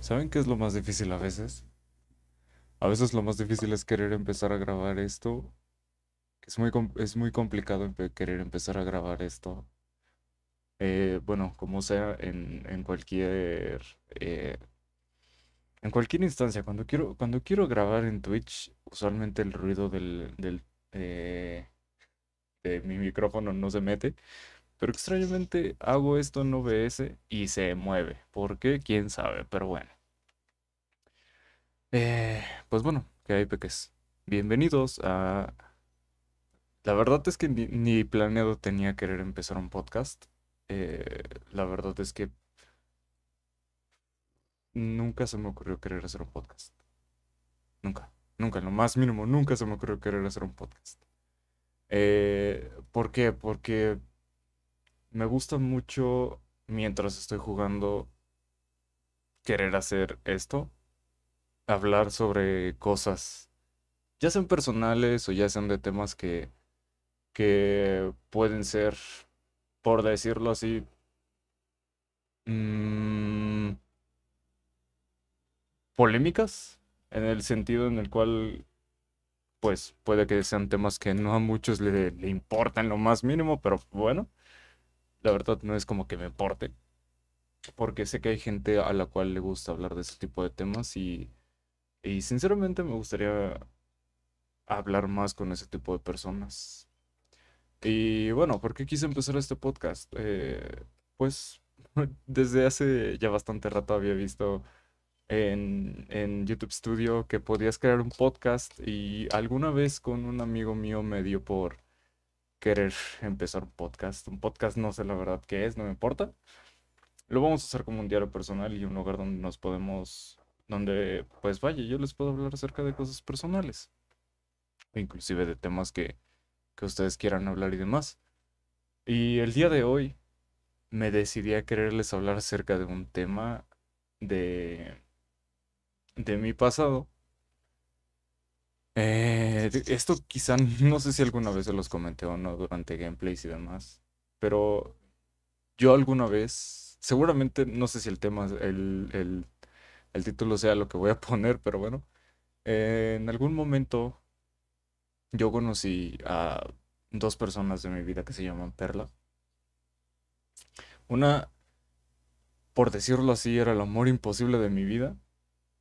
¿Saben qué es lo más difícil a veces? A veces lo más difícil es querer empezar a grabar esto. Es muy, es muy complicado querer empezar a grabar esto. Eh, bueno, como sea, en, en cualquier... Eh, en cualquier instancia, cuando quiero, cuando quiero grabar en Twitch, usualmente el ruido del, del eh, de mi micrófono no se mete. Pero extrañamente hago esto en OBS y se mueve. ¿Por qué? ¿Quién sabe? Pero bueno. Eh, pues bueno, que hay peques. Bienvenidos a... La verdad es que ni, planeado tenía querer empezar un podcast. Eh, la verdad es que nunca se me ocurrió querer hacer un podcast. Nunca, nunca, en lo más mínimo, nunca se me ocurrió querer hacer un podcast. Eh, ¿Por qué? Porque me gusta mucho mientras estoy jugando querer hacer esto, hablar sobre cosas, ya sean personales o ya sean de temas que, que pueden ser, por decirlo así, mm, polémicas, en el sentido en el cual pues puede que sean temas que no a muchos le, le importan lo más mínimo, pero bueno, la verdad no es como que me importe, porque sé que hay gente a la cual le gusta hablar de ese tipo de temas y, y sinceramente me gustaría hablar más con ese tipo de personas. Y bueno, ¿por qué quise empezar este podcast? Eh, pues desde hace ya bastante rato había visto en, en, YouTube Studio que podías crear un podcast y alguna vez con un amigo mío me dio por querer empezar un podcast. Un podcast no sé la verdad qué es, no me importa. Lo vamos a hacer como un diario personal y un lugar donde nos podemos, donde pues vaya, yo les puedo hablar acerca de cosas personales. Inclusive de temas que, que ustedes quieran hablar y demás. Y el día de hoy me decidí a quererles hablar acerca de un tema de, de mi pasado eh, esto quizá no sé si alguna vez se los comenté o no durante gameplays y demás, pero yo alguna vez, seguramente no sé si el tema, el, el, título sea lo que voy a poner, pero bueno, eh, en algún momento yo conocí a dos personas de mi vida que se llaman Perla. Una, por decirlo así, era el amor imposible de mi vida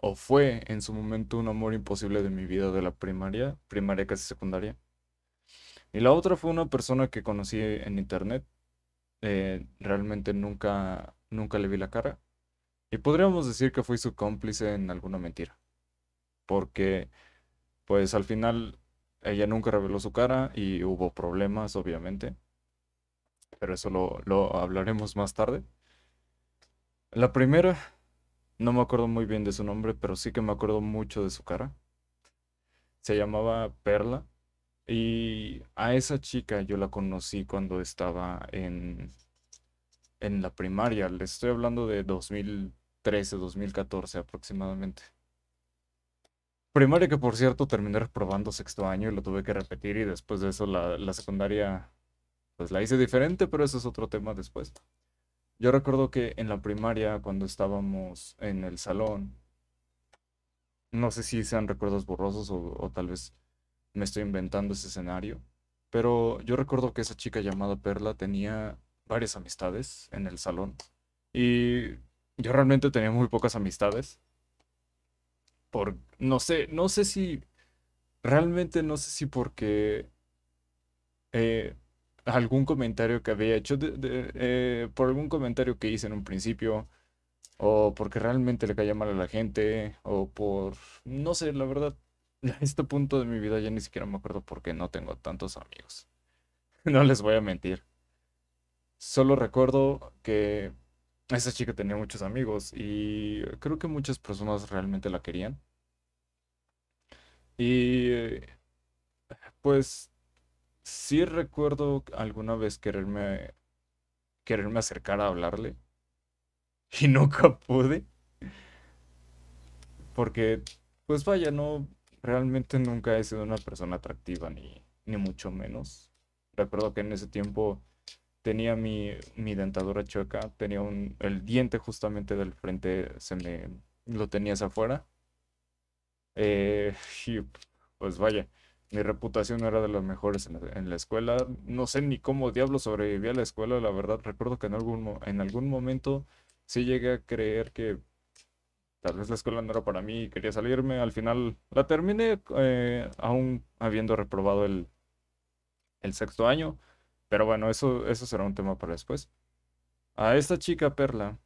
o fue en su momento un amor imposible de mi vida de la primaria, primaria casi secundaria. Y la otra fue una persona que conocí en internet. Eh, realmente nunca, nunca le vi la cara. Y podríamos decir que fui su cómplice en alguna mentira. Porque, pues al final, ella nunca reveló su cara y hubo problemas, obviamente. Pero eso lo, lo hablaremos más tarde. La primera no me acuerdo muy bien de su nombre, pero sí que me acuerdo mucho de su cara. Se llamaba Perla. Y a esa chica yo la conocí cuando estaba en, en la primaria. Le estoy hablando de 2013, 2014 aproximadamente. Primaria que por cierto terminé reprobando sexto año y lo tuve que repetir y después de eso la, la secundaria pues la hice diferente, pero eso es otro tema después. Yo recuerdo que en la primaria, cuando estábamos en el salón, no sé si sean recuerdos borrosos o, tal vez me estoy inventando ese escenario, pero yo recuerdo que esa chica llamada Perla tenía varias amistades en el salón y yo realmente tenía muy pocas amistades. Por, no sé, no sé si, realmente no sé si porque eh, algún comentario que había hecho, eh, por algún comentario que hice en un principio, o porque realmente le caía mal a la gente, o por, no sé, la verdad, a este punto de mi vida ya ni siquiera me acuerdo porque no tengo tantos amigos. No les voy a mentir. Solo recuerdo que esa chica tenía muchos amigos y creo que muchas personas realmente la querían. Y eh, pues Sí recuerdo alguna vez quererme, quererme acercar a hablarle y nunca pude. Porque, pues vaya, no, realmente nunca he sido una persona atractiva, ni, ni mucho menos. Recuerdo que en ese tiempo tenía mi, mi dentadura chueca, tenía un, el diente justamente del frente, se me, lo tenía afuera. Eh, pues vaya, mi reputación no era de las mejores en la, escuela. No sé ni cómo diablo sobreviví a la escuela, la verdad. Recuerdo que en algún, en algún momento sí llegué a creer que tal vez la escuela no era para mí y quería salirme. Al final la terminé eh, aún habiendo reprobado el, el sexto año. Pero bueno, eso, eso será un tema para después. A esta chica Perla,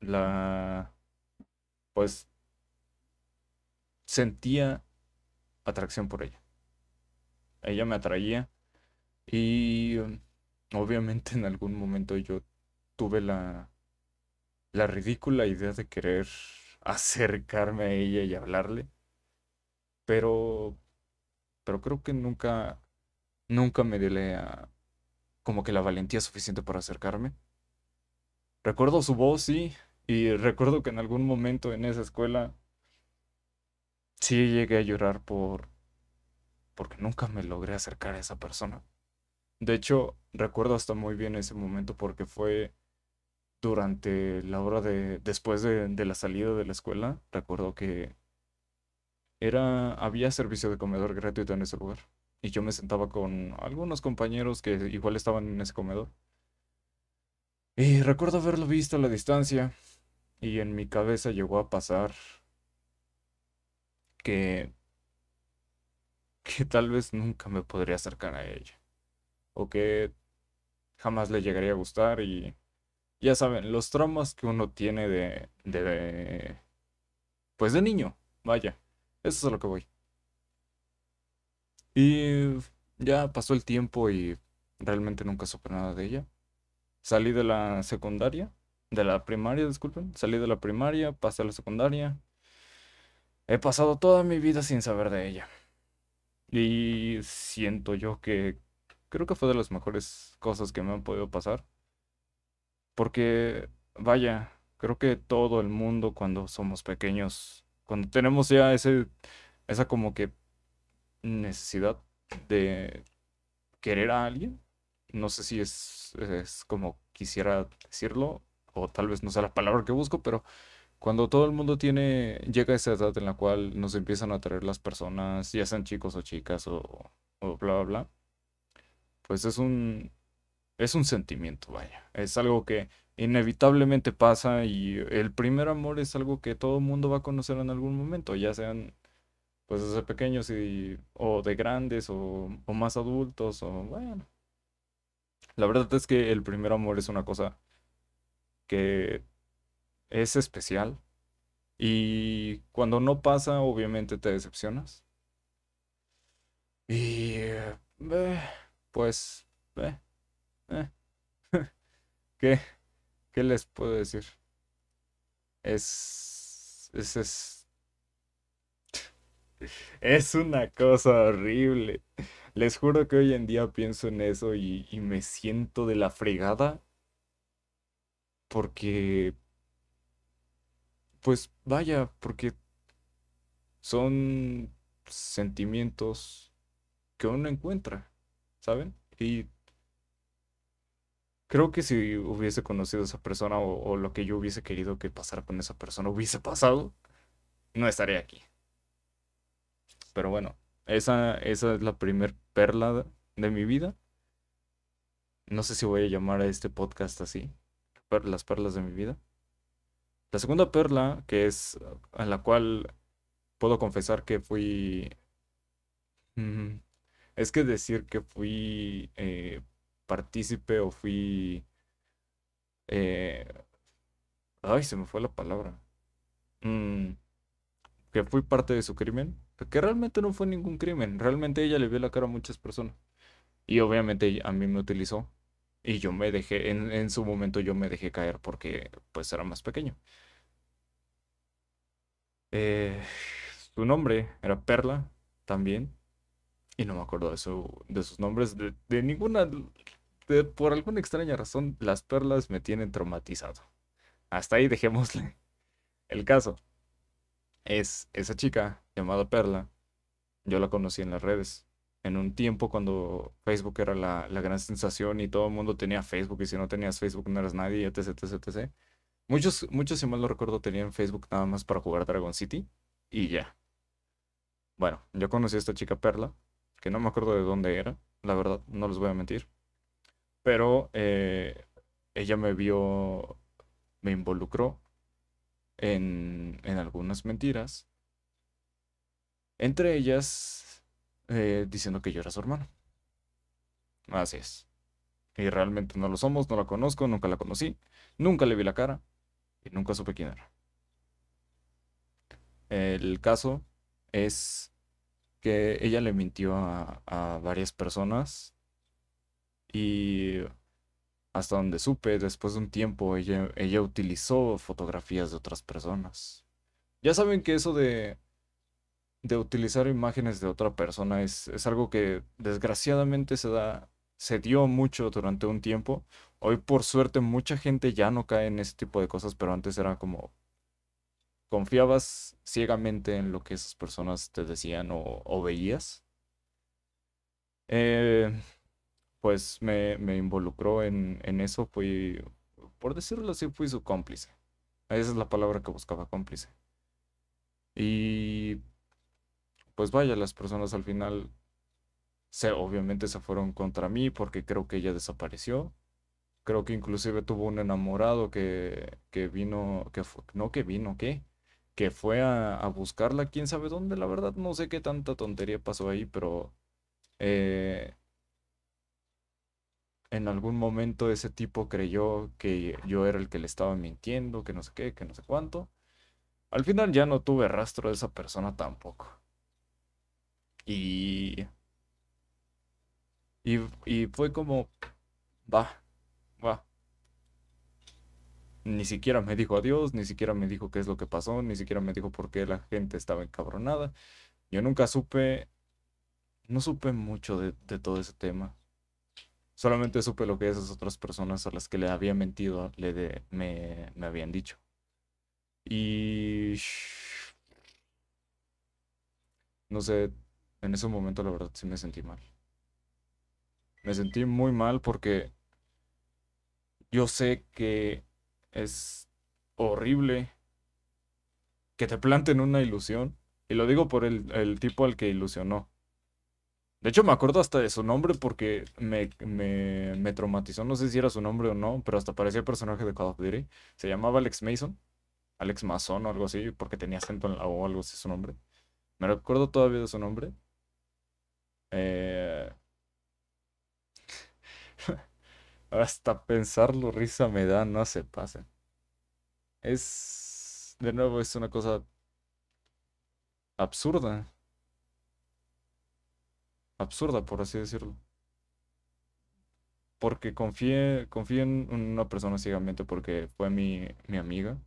la... pues sentía atracción por ella ella me atraía. Y mm, obviamente en algún momento yo tuve la, la ridícula idea de querer acercarme a ella y hablarle. Pero, pero creo que nunca, nunca me dile como que la valentía suficiente para acercarme. Recuerdo su voz, sí, y recuerdo que en algún momento en esa escuela sí llegué a llorar por, porque nunca me logré acercar a esa persona. De hecho, recuerdo hasta muy bien ese momento porque fue durante la hora de. después de, la salida de la escuela. Recuerdo que era. había servicio de comedor gratuito en ese lugar. Y yo me sentaba con algunos compañeros que igual estaban en ese comedor. Y recuerdo haberlo visto a la distancia. Y en mi cabeza llegó a pasar que que tal vez nunca me podría acercar a ella. O que jamás le llegaría a gustar y ya saben, los traumas que uno tiene de, de, pues de niño, vaya, eso es a lo que voy. Y ya pasó el tiempo y realmente nunca supe nada de ella. Salí de la secundaria, de la primaria, disculpen, salí de la primaria, pasé a la secundaria. He pasado toda mi vida sin saber de ella. Y siento yo que creo que fue de las mejores cosas que me han podido pasar. Porque, vaya, creo que todo el mundo cuando somos pequeños, cuando tenemos ya ese, esa como que necesidad de querer a alguien, no sé si es, es como quisiera decirlo, o tal vez no sea la palabra que busco, pero cuando todo el mundo tiene, llega a esa edad en la cual nos empiezan a atraer las personas, ya sean chicos o chicas o, bla, bla, bla, pues es un, es un sentimiento, vaya. Es algo que inevitablemente pasa y el primer amor es algo que todo el mundo va a conocer en algún momento, ya sean pues desde pequeños y, o de grandes o, o más adultos o bueno. La verdad es que el primer amor es una cosa que es especial. Y cuando no pasa, obviamente te decepcionas. Y eh, eh, pues, eh, ¿Qué, ¿Qué les puedo decir? Es, es, es, una cosa horrible. Les juro que hoy en día pienso en eso y, y me siento de la fregada. Porque pues vaya, porque son sentimientos que uno encuentra, ¿saben? Y creo que si hubiese conocido a esa persona o, lo que yo hubiese querido que pasara con esa persona hubiese pasado, no estaría aquí. Pero bueno, esa, esa es la primer perla de mi vida. No sé si voy a llamar a este podcast así, las perlas de mi vida. La segunda perla, que es a la cual puedo confesar que fui... Es que decir que fui eh, partícipe o fui... Eh... Ay, se me fue la palabra. Mm, que fui parte de su crimen. Que realmente no fue ningún crimen. Realmente ella le vio la cara a muchas personas. Y obviamente a mí me utilizó y yo me dejé, en, su momento yo me dejé caer porque pues era más pequeño. Eh, su nombre era Perla también. Y no me acuerdo de, su, de sus nombres. De, ninguna. por alguna extraña razón, las perlas me tienen traumatizado. Hasta ahí dejémosle. El caso es esa chica llamada Perla. Yo la conocí en las redes en un tiempo cuando Facebook era la, gran sensación y todo el mundo tenía Facebook y si no tenías Facebook no eras nadie, etc, etc, etc. Muchos, muchos, si mal no recuerdo, tenían Facebook nada más para jugar Dragon City y ya. Bueno, yo conocí a esta chica Perla, que no me acuerdo de dónde era, la verdad, no les voy a mentir. Pero eh, ella me vio, me involucró en, en algunas mentiras. Entre ellas, eh, diciendo que yo era su hermano. Así es. Y realmente no lo somos, no la conozco, nunca la conocí, nunca le vi la cara y nunca supe quién era. El caso es que ella le mintió a, a varias personas y hasta donde supe, después de un tiempo ella, ella utilizó fotografías de otras personas. Ya saben que eso de de utilizar imágenes de otra persona es, algo que desgraciadamente se da, se dio mucho durante un tiempo. Hoy por suerte mucha gente ya no cae en ese tipo de cosas, pero antes era como confiabas ciegamente en lo que esas personas te decían o, veías. Eh, pues me, involucró en, en, eso, fui, por decirlo así, fui su cómplice. Esa es la palabra que buscaba, cómplice. Y pues vaya, las personas al final se, obviamente se fueron contra mí porque creo que ella desapareció. Creo que inclusive tuvo un enamorado que, vino, que no que vino, ¿qué? Que fue a, buscarla, quién sabe dónde, la verdad no sé qué tanta tontería pasó ahí, pero eh, en algún momento ese tipo creyó que yo era el que le estaba mintiendo, que no sé qué, que no sé cuánto. Al final ya no tuve rastro de esa persona tampoco. Y, y, fue como, va, va. Ni siquiera me dijo adiós, ni siquiera me dijo qué es lo que pasó, ni siquiera me dijo por qué la gente estaba encabronada. Yo nunca supe, no supe mucho de, todo ese tema. Solamente supe lo que esas otras personas a las que le había mentido le me, me habían dicho. Y... No sé, en ese momento la verdad sí me sentí mal. Me sentí muy mal porque yo sé que es horrible que te planten una ilusión. Y lo digo por el, tipo al que ilusionó. De hecho, me acuerdo hasta de su nombre porque me, traumatizó. No sé si era su nombre o no, pero hasta parecía el personaje de Call of Duty. Se llamaba Alex Mason, Alex Mason o algo así, porque tenía acento O, algo así su nombre. Me recuerdo todavía de su nombre. Eh, hasta pensarlo, risa me da, no se pasen. Es. De nuevo, es una cosa. absurda. Absurda, por así decirlo. Porque confié, en una persona ciegamente porque fue mi, mi amiga.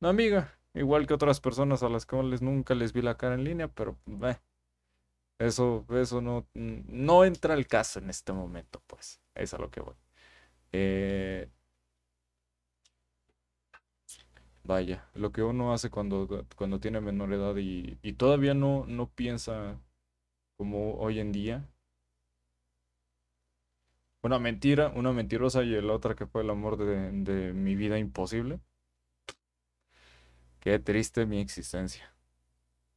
No amiga, igual que otras personas a las cuales nunca les vi la cara en línea, pero. Eh, eso, eso no, no entra al caso en este momento, pues. Es a lo que voy. Eh, vaya, lo que uno hace cuando, cuando tiene menor edad y, todavía no, no piensa como hoy en día. Una mentira, una mentirosa y la otra que fue el amor de mi vida imposible. Qué triste mi existencia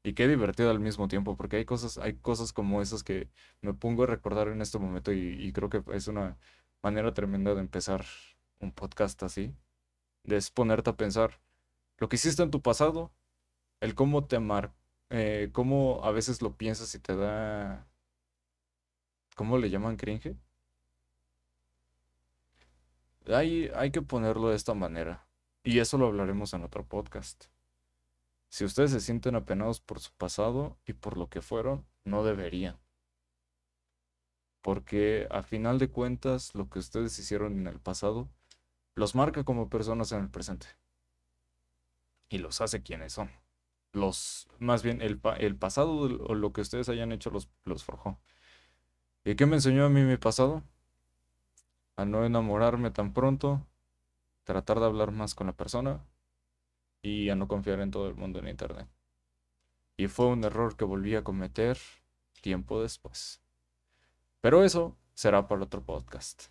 y qué divertido al mismo tiempo, porque hay cosas, hay cosas como esas que me pongo a recordar en este momento y, creo que es una manera tremenda de empezar un podcast así, de es ponerte a pensar lo que hiciste en tu pasado, el cómo te amar, eh, cómo a veces lo piensas y te da, ¿cómo le llaman cringe? Hay, hay que ponerlo de esta manera. Y eso lo hablaremos en otro podcast. Si ustedes se sienten apenados por su pasado y por lo que fueron, no deberían. Porque a final de cuentas, lo que ustedes hicieron en el pasado los marca como personas en el presente. Y los hace quienes son. Los, más bien, el, pasado o lo que ustedes hayan hecho los, los forjó. ¿Y qué me enseñó a mí mi pasado? A no enamorarme tan pronto, tratar de hablar más con la persona, y a no confiar en todo el mundo en Internet. Y fue un error que volví a cometer tiempo después. Pero eso será para otro podcast.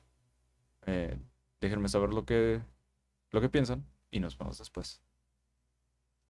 Eh, déjenme saber lo que, lo que piensan y nos vemos después.